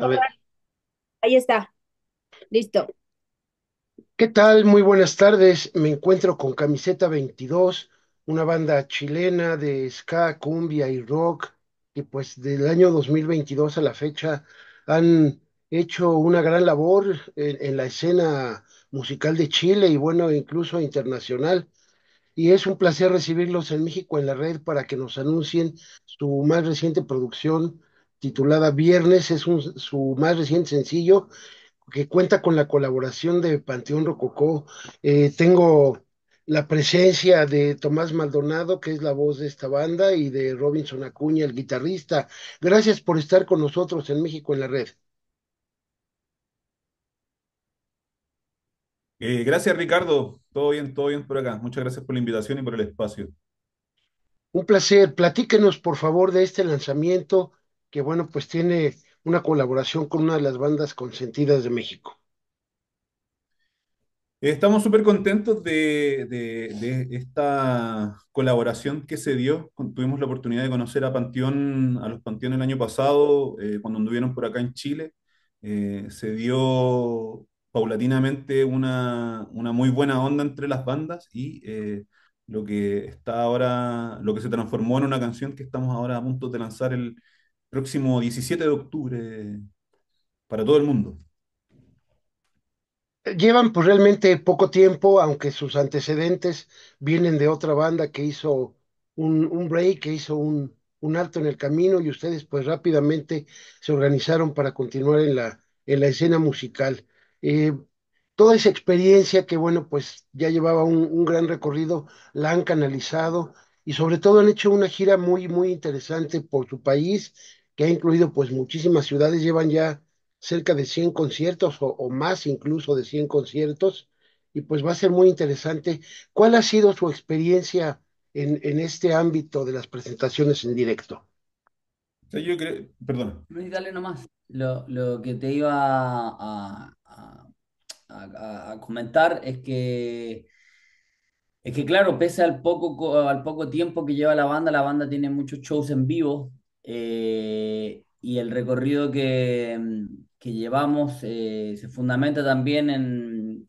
Pues, Ahí está. Listo. ¿Qué tal? Muy buenas tardes. Me encuentro con Camiseta 22, una banda chilena de ska, cumbia y rock, que pues del año 2022 a la fecha han hecho una gran labor en la escena musical de Chile y bueno, incluso internacional. Y es un placer recibirlos en México en la red para que nos anuncien su más reciente producción titulada Viernes, es su más reciente sencillo que cuenta con la colaboración de Panteón Rococó. Eh, tengo la presencia de Tomás Maldonado, que es la voz de esta banda, y de Robinson Acuña, el guitarrista. Gracias por estar con nosotros en México en la Red. Eh, gracias, Ricardo. Todo bien, todo bien por acá. Muchas gracias por la invitación y por el espacio. Un placer. Platíquenos, por favor, de este lanzamiento que bueno, pues tiene una colaboración con una de las bandas consentidas de México. Estamos súper contentos de, de, esta colaboración que se dio. Tuvimos la oportunidad de conocer a Panteón, a los Panteón el año pasado, eh, cuando anduvieron por acá en Chile. Eh, se dio paulatinamente una, una, muy buena onda entre las bandas y eh, lo que está ahora, lo que se transformó en una canción que estamos ahora a punto de lanzar el, próximo 17 de octubre para todo el mundo. Llevan pues realmente poco tiempo, aunque sus antecedentes vienen de otra banda que hizo un, un break, que hizo un, un, alto en el camino y ustedes pues rápidamente se organizaron para continuar en la, en la escena musical. Eh, toda esa experiencia que bueno pues ya llevaba un, un gran recorrido, la han canalizado y sobre todo han hecho una gira muy, muy interesante por su país que ha incluido pues muchísimas ciudades, llevan ya cerca de 100 conciertos o, más incluso de 100 conciertos y pues va a ser muy interesante. ¿Cuál ha sido su experiencia en, este ámbito de las presentaciones en directo? Yo creo, perdón. dale nomás. Lo, que te iba a, comentar es que es que claro, pese al poco, al poco tiempo que lleva la banda, la banda tiene muchos shows en vivo eh, y el recorrido que, mm, llevamos eh, se fundamenta también en,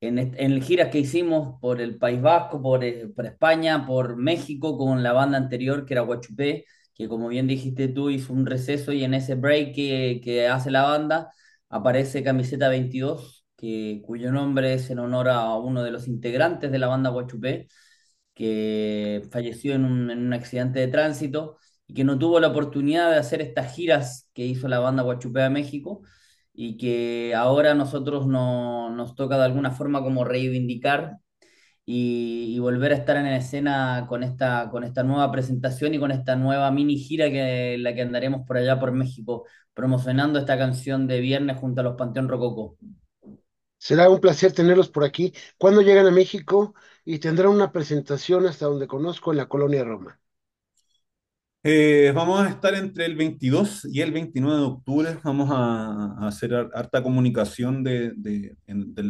en, giras que hicimos por el País Vasco, eh, por, España, por México, con la banda anterior que era Huachupé que como bien dijiste tú hizo un receso y en ese break que, hace la banda aparece Camiseta 22, cuyo nombre es en honor a uno de los integrantes de la banda Huachupé, que falleció en un, en un accidente de tránsito y que no tuvo la oportunidad de hacer estas giras que hizo la banda Guachupea México y que ahora nosotros nos toca de alguna forma como reivindicar y, volver a estar en la escena con esta, con esta nueva presentación y con esta nueva mini gira que la que andaremos por allá por México promocionando esta canción de viernes junto a los Panteón Rococo. Será un placer tenerlos por aquí. cuando llegan a México? Y tendrán una presentación hasta donde conozco en la colonia Roma. Eh, vamos a estar entre el 22 y el 29 de octubre. Vamos a, hacer harta comunicación del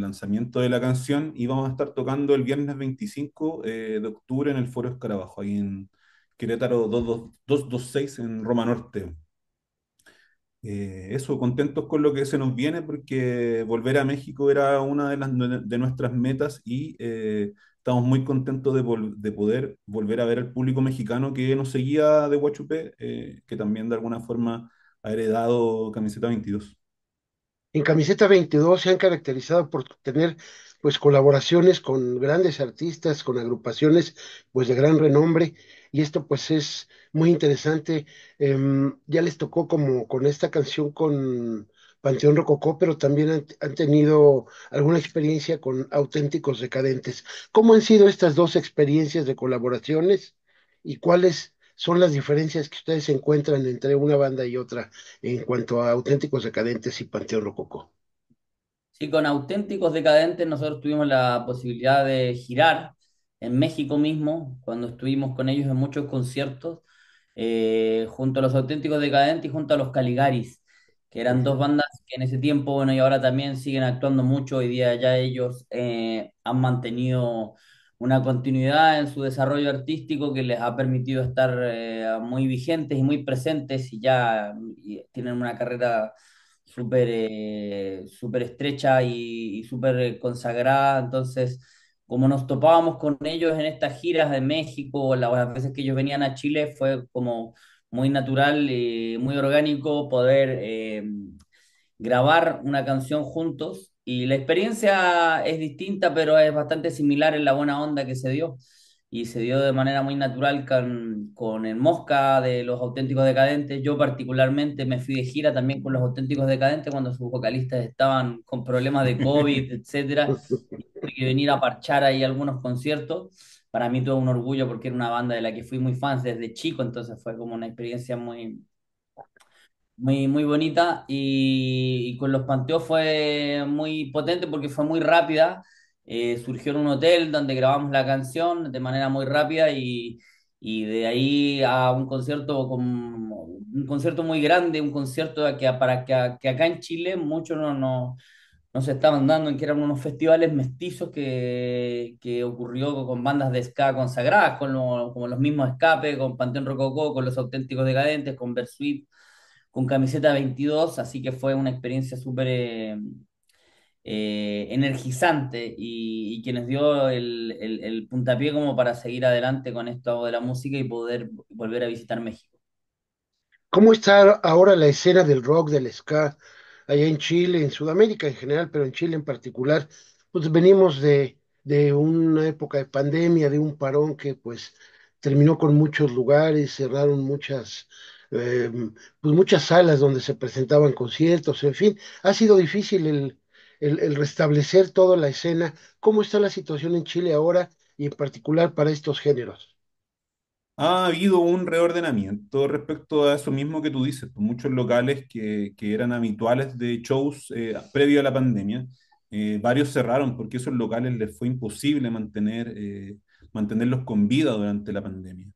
lanzamiento de la canción y vamos a estar tocando el viernes 25 eh, de octubre en el Foro Escarabajo, ahí en Querétaro 226 en Roma Norte. Eh, eso, contentos con lo que se nos viene porque volver a México era una de nuestras metas y estamos muy contentos de, poder volver a ver al público mexicano que nos seguía de Huachupé, eh, que también de alguna forma ha heredado Camiseta 22. En Camiseta 22 se han caracterizado por tener pues colaboraciones con grandes artistas, con agrupaciones pues de gran renombre y esto pues es muy interesante. Em, ya les tocó como con esta canción con Panteón Rococó, pero también han, tenido alguna experiencia con auténticos decadentes. ¿Cómo han sido estas dos experiencias de colaboraciones y cuáles son las diferencias que ustedes encuentran entre una banda y otra en cuanto a auténticos decadentes y Panteón Rococó? Sí, con auténticos decadentes nosotros tuvimos la posibilidad de girar en México mismo, cuando estuvimos con ellos en muchos conciertos, eh, junto a los auténticos decadentes y junto a los Caligaris que eran dos bandas que en ese tiempo, bueno, y ahora también siguen actuando mucho, hoy día ya ellos eh, han mantenido una continuidad en su desarrollo artístico que les ha permitido estar eh, muy vigentes y muy presentes y ya tienen una carrera súper eh, super estrecha y, y súper consagrada, entonces como nos topábamos con ellos en estas giras de México, las veces que ellos venían a Chile, fue como muy natural y muy orgánico poder eh, grabar una canción juntos. Y la experiencia es distinta, pero es bastante similar en la buena onda que se dio. Y se dio de manera muy natural con, el Mosca de los Auténticos Decadentes. Yo particularmente me fui de gira también con los Auténticos Decadentes cuando sus vocalistas estaban con problemas de COVID, etc. Tuve que venir a parchar ahí algunos conciertos para mí todo un orgullo porque era una banda de la que fui muy fan desde chico, entonces fue como una experiencia muy, muy, muy bonita y, con los Panteos fue muy potente porque fue muy rápida. Eh, surgió en un hotel donde grabamos la canción de manera muy rápida y, de ahí a un concierto con un concierto muy grande, un concierto que, para, que, acá en Chile muchos no, no nos estaban dando en que eran unos festivales mestizos que, que ocurrió con bandas de ska consagradas, con como los mismos Escape, con Panteón Rococó, con Los Auténticos Decadentes, con Bersuit, con Camiseta 22, así que fue una experiencia súper eh, eh, energizante y, y, que nos dio el, el puntapié como para seguir adelante con esto de la música y poder volver a visitar México. ¿Cómo está ahora la escena del rock, del ska? allá en Chile, en Sudamérica en general, pero en Chile en particular, pues venimos de, una época de pandemia, de un parón que pues terminó con muchos lugares, cerraron muchas, em, pues muchas salas donde se presentaban conciertos, en fin, ha sido difícil el, el, restablecer toda la escena. ¿Cómo está la situación en Chile ahora y en particular para estos géneros? Ha habido un reordenamiento respecto a eso mismo que tú dices, pues, muchos locales que, eran habituales de shows eh, previo a la pandemia, eh, varios cerraron porque esos locales les fue imposible mantener, eh, mantenerlos con vida durante la pandemia.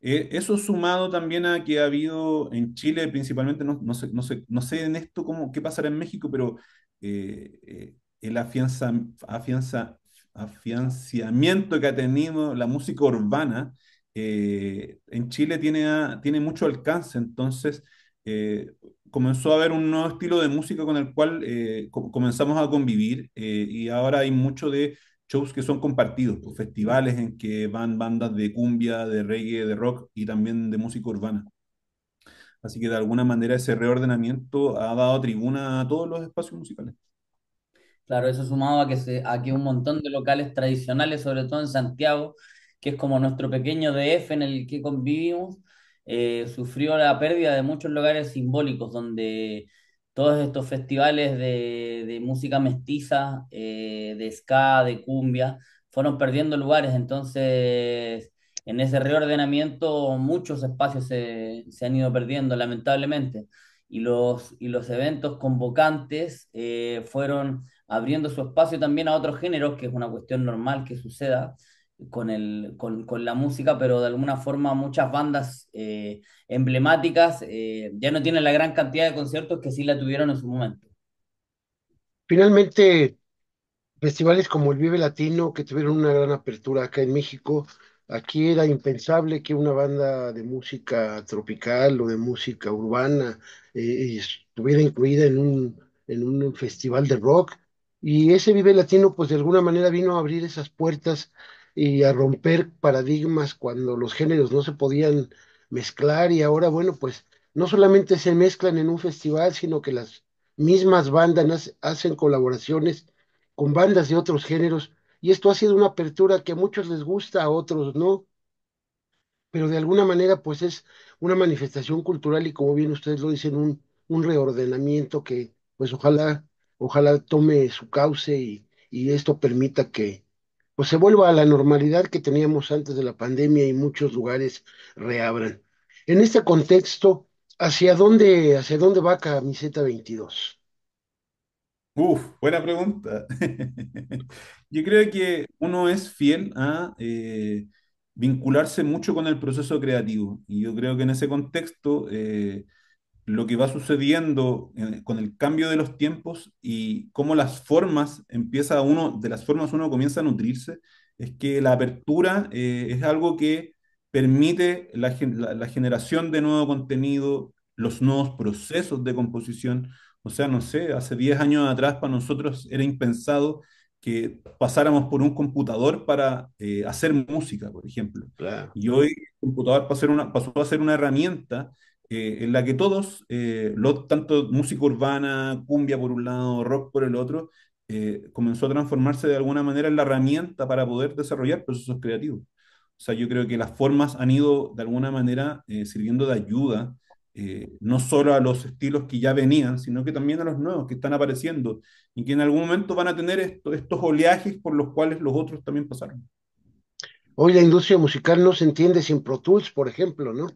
eso sumado también a que ha habido en Chile, principalmente, no, no, sé, no, sé, no en esto cómo, qué pasará en México, pero el afianza, afianza, afianciamiento que ha tenido la música urbana eh, en Chile tiene, tiene mucho alcance, entonces eh, comenzó a haber un nuevo estilo de música con el cual eh, comenzamos a convivir y ahora hay mucho de shows que son compartidos, pues, festivales en que van bandas de cumbia, de reggae, de rock y también de música urbana. Así que de alguna manera ese reordenamiento ha dado tribuna a todos los espacios musicales. Claro, eso sumado a que, se, un montón de locales tradicionales, sobre todo en Santiago, que es como nuestro pequeño DF en el que convivimos, eh, sufrió la pérdida de muchos lugares simbólicos donde todos estos festivales de, música mestiza, eh, de ska, de cumbia, fueron perdiendo lugares. Entonces, en ese reordenamiento muchos espacios se, han ido perdiendo, lamentablemente. Y los, y los eventos convocantes eh, fueron abriendo su espacio también a otros géneros, que es una cuestión normal que suceda, con, el, con, con, la música, pero de alguna forma muchas bandas eh, emblemáticas eh, ya no tienen la gran cantidad de conciertos que sí la tuvieron en su momento. Finalmente, festivales como el Vive Latino, que tuvieron una gran apertura acá en México, aquí era impensable que una banda de música tropical o de música urbana eh, estuviera incluida en un, en un festival de rock. Y ese Vive Latino, pues de alguna manera vino a abrir esas puertas y a romper paradigmas cuando los géneros no se podían mezclar y ahora, bueno, pues no solamente se mezclan en un festival, sino que las mismas bandas hacen colaboraciones con bandas de otros géneros y esto ha sido una apertura que a muchos les gusta, a otros no, pero de alguna manera pues es una manifestación cultural y como bien ustedes lo dicen, un, un reordenamiento que pues ojalá, ojalá tome su cauce y, y esto permita que, pues, se vuelva a la normalidad que teníamos antes de la pandemia y muchos lugares reabran. En este contexto, ¿hacia dónde, hacia dónde va Camiseta 22? Uf, buena pregunta. Yo creo que uno es fiel a eh, vincularse mucho con el proceso creativo. Y yo creo que en ese contexto, eh, lo que va sucediendo eh, con el cambio de los tiempos y cómo las formas empieza uno, de las formas uno comienza a nutrirse, es que la apertura eh, es algo que permite la, la, generación de nuevo contenido, los nuevos procesos de composición. O sea, no sé, hace 10 años atrás para nosotros era impensado que pasáramos por un computador para eh, hacer música, por ejemplo. Y hoy el computador ser una, pasó a ser una herramienta eh, en la que todos, eh, lo, tanto música urbana, cumbia por un lado, rock por el otro, eh, comenzó a transformarse de alguna manera en la herramienta para poder desarrollar procesos creativos. O sea, yo creo que las formas han ido de alguna manera sirviendo de ayuda, no solo a los estilos que ya venían, sino que también a los nuevos que están apareciendo y que en algún momento van a tener estos oleajes por los cuales los otros también pasaron. Hoy la industria musical no se entiende sin Pro Tools, por ejemplo, ¿no?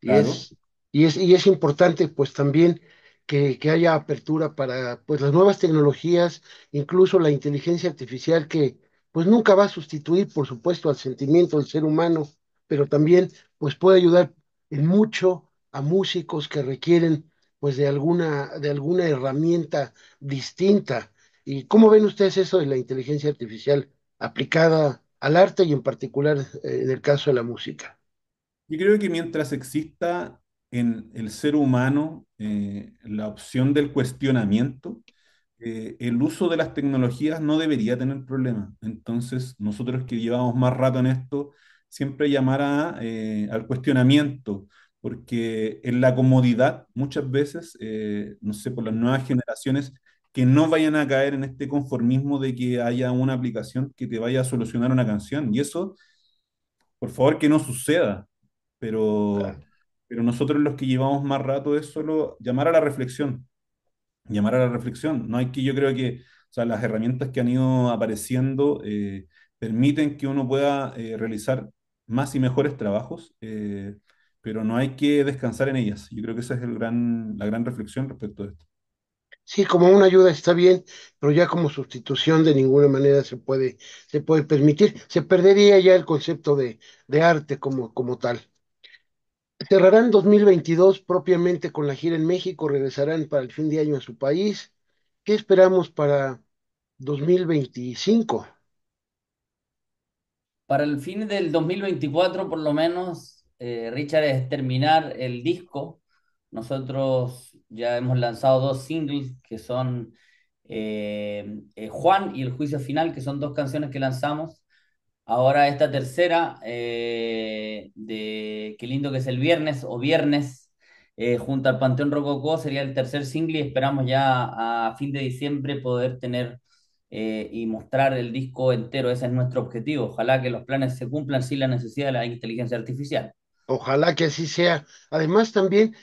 Y claro. es y es, importante pues también que, haya apertura para pues las nuevas tecnologías, incluso la inteligencia artificial que pues nunca va a sustituir por supuesto al sentimiento del ser humano, pero también pues puede ayudar en mucho a músicos que requieren pues de alguna de alguna herramienta distinta. ¿Y cómo ven ustedes eso de la inteligencia artificial aplicada al arte y en particular eh, en el caso de la música? Yo creo que mientras exista en el ser humano eh, la opción del cuestionamiento, eh, el uso de las tecnologías no debería tener problema. Entonces, nosotros que llevamos más rato en esto, siempre llamar eh, al cuestionamiento, porque en la comodidad muchas veces, no sé, por las nuevas generaciones, que no vayan a caer en este conformismo de que haya una aplicación que te vaya a solucionar una canción. Y eso, por favor, que no suceda. Pero pero nosotros los que llevamos más rato es solo llamar a la reflexión, llamar a la reflexión. No hay que, yo creo que, las herramientas que han ido apareciendo eh, permiten que uno pueda eh, realizar más y mejores trabajos, eh, pero no hay que descansar en ellas. Yo creo que esa es el gran, la gran reflexión respecto a esto. Sí, como una ayuda está bien, pero ya como sustitución de ninguna manera se puede, se puede permitir. Se perdería ya el concepto de, de arte como, como tal. Cerrarán 2022 propiamente con la gira en México, regresarán para el fin de año a su país. ¿Qué esperamos para 2025? Para el fin del 2024, por lo menos, eh, Richard, es terminar el disco. Nosotros ya hemos lanzado dos singles que son eh, eh, Juan y El Juicio Final, que son dos canciones que lanzamos Ahora esta tercera, eh, de Qué lindo que es el viernes o viernes, eh, junto al Panteón Rococó, sería el tercer single y esperamos ya a fin de diciembre poder tener eh, y mostrar el disco entero. Ese es nuestro objetivo. Ojalá que los planes se cumplan sin la necesidad de la inteligencia artificial. Ojalá que así sea. Además también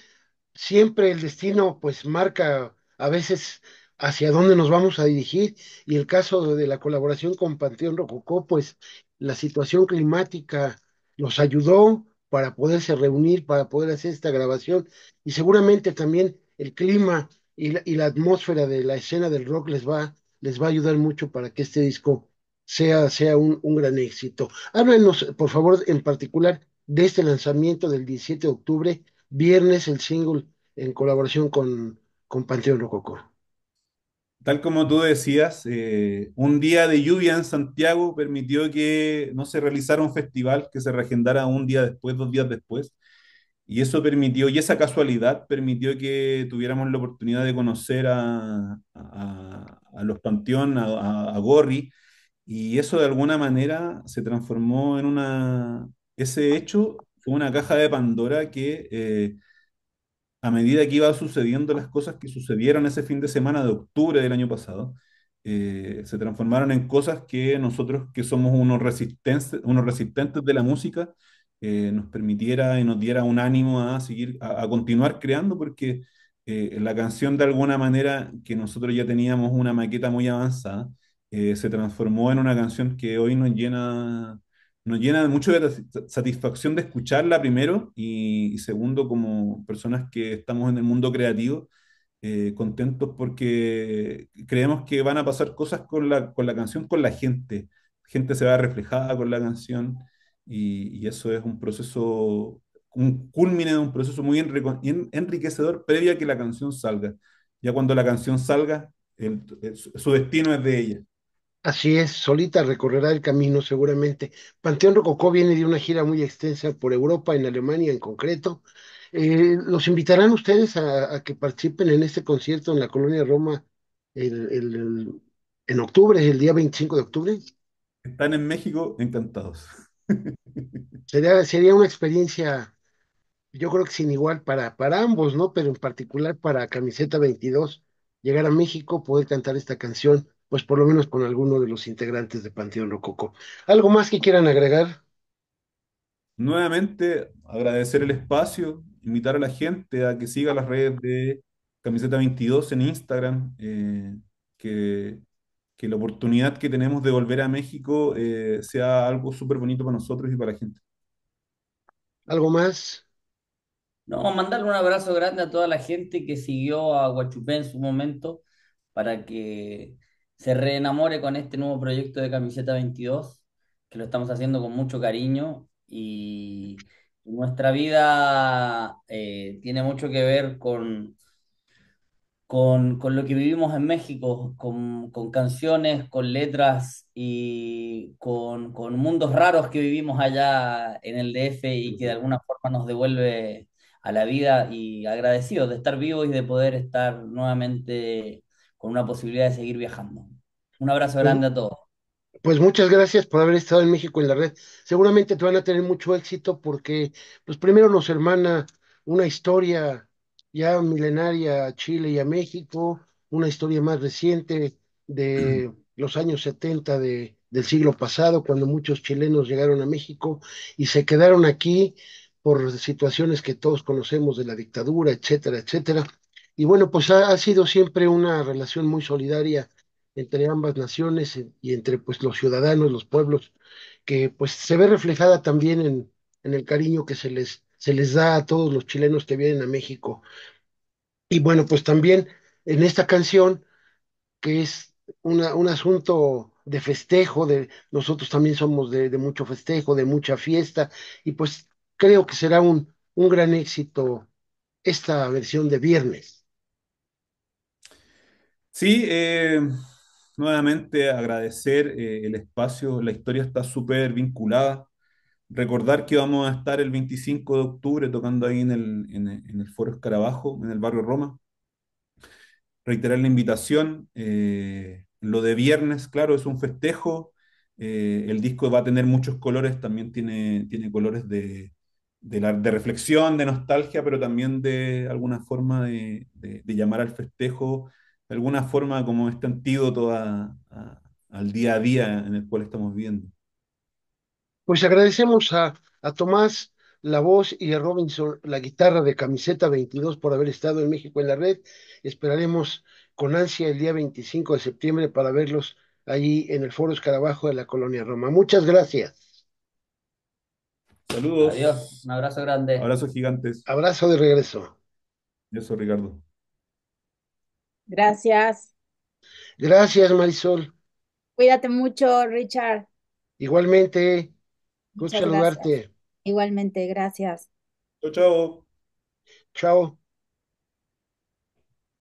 siempre el destino pues marca a veces hacia dónde nos vamos a dirigir y el caso de la colaboración con Panteón Rococó pues la situación climática los ayudó para poderse reunir, para poder hacer esta grabación y seguramente también el clima y la, atmósfera de la escena del rock les va, les va a ayudar mucho para que este disco sea, sea un, gran éxito. Háblenos, por favor, en particular de este lanzamiento del 17 de octubre, viernes el single en colaboración con, con Panteón Rococó tal como tú decías, eh, un día de lluvia en Santiago permitió que no se realizara un festival que se reagendara un día después, dos días después. Y eso permitió, y esa casualidad permitió que tuviéramos la oportunidad de conocer a, los Panteón, a, Gorri, y eso de alguna manera se transformó en una, ese hecho fue una caja de Pandora que eh, a medida que iban sucediendo las cosas que sucedieron ese fin de semana de octubre del año pasado, eh, se transformaron en cosas que nosotros, que somos unos, resistentes, unos resistentes de la música, eh, nos permitiera y nos diera un ánimo a seguir, a, continuar creando, porque eh, la canción de alguna manera, que nosotros ya teníamos una maqueta muy avanzada, se transformó en una canción que hoy nos llena nos llena mucho de satisfacción de escucharla primero y, segundo como personas que estamos en el mundo creativo, eh, contentos porque creemos que van a pasar cosas con la, canción, con la gente. Gente se va reflejada con la canción y, eso es un proceso, un culmine de un proceso muy enriquecedor previa a que la canción salga. Ya cuando la canción salga, su destino es de ella. Así es, solita recorrerá el camino seguramente. Panteón Rococó viene de una gira muy extensa por Europa, en Alemania en concreto. Eh, ¿los invitarán ustedes a, que participen en este concierto en la Colonia Roma en octubre, el día 25 de octubre? Están en México, encantados. Sería, sería una experiencia, yo creo que sin igual para, para ambos, ¿no? Pero en particular para Camiseta 22, llegar a México, poder cantar esta canción pues por lo menos con alguno de los integrantes de Panteón Rococo. ¿Algo más que quieran agregar? Nuevamente, agradecer el espacio, invitar a la gente a que siga las redes de Camiseta 22 en Instagram, eh, que, la oportunidad que tenemos de volver a México eh, sea algo súper bonito para nosotros y para la gente. ¿Algo más? No, mandarle un abrazo grande a toda la gente que siguió a Guachupé en su momento para que se reenamore con este nuevo proyecto de Camiseta 22, que lo estamos haciendo con mucho cariño y nuestra vida eh, tiene mucho que ver con, con, lo que vivimos en México, con, con canciones, con letras y con, con, mundos raros que vivimos allá en el DF y que de alguna forma nos devuelve a la vida y agradecidos de estar vivos y de poder estar nuevamente con una posibilidad de seguir viajando. Un abrazo grande a todos. Pues muchas gracias por haber estado en México en la red. Seguramente te van a tener mucho éxito porque, pues primero nos hermana una historia ya milenaria a Chile y a México, una historia más reciente de los años 70 de, del siglo pasado, cuando muchos chilenos llegaron a México y se quedaron aquí por situaciones que todos conocemos de la dictadura, etcétera, etcétera. Y bueno, pues ha, sido siempre una relación muy solidaria entre ambas naciones y, entre pues los ciudadanos, los pueblos, que pues se ve reflejada también en, el cariño que se les, se les da a todos los chilenos que vienen a México. Y bueno, pues también en esta canción, que es una, un asunto de festejo, de nosotros también somos de, de, mucho festejo, de mucha fiesta, y pues creo que será un, un gran éxito esta versión de viernes. Sí, eh, nuevamente agradecer eh, el espacio, la historia está súper vinculada. Recordar que vamos a estar el 25 de octubre tocando ahí en el, Foro Escarabajo, en el barrio Roma. Reiterar la invitación. Eh, lo de viernes, claro, es un festejo. el disco va a tener muchos colores, también tiene, tiene colores de, de, reflexión, de nostalgia, pero también de alguna forma de llamar al festejo alguna forma como este antídoto a, al día a día en el cual estamos viendo Pues agradecemos a, a Tomás la voz y a Robinson la guitarra de Camiseta 22 por haber estado en México en la red. Esperaremos con ansia el día 25 de septiembre para verlos allí en el Foro Escarabajo de la Colonia Roma. Muchas gracias. Saludos. Adiós. Un abrazo grande. Abrazo gigantes. Abrazo de regreso. Eso, Ricardo. Gracias. Gracias, Marisol. Cuídate mucho, Richard. Igualmente, gusto saludarte. Igualmente, gracias. Chao, chao. Chao.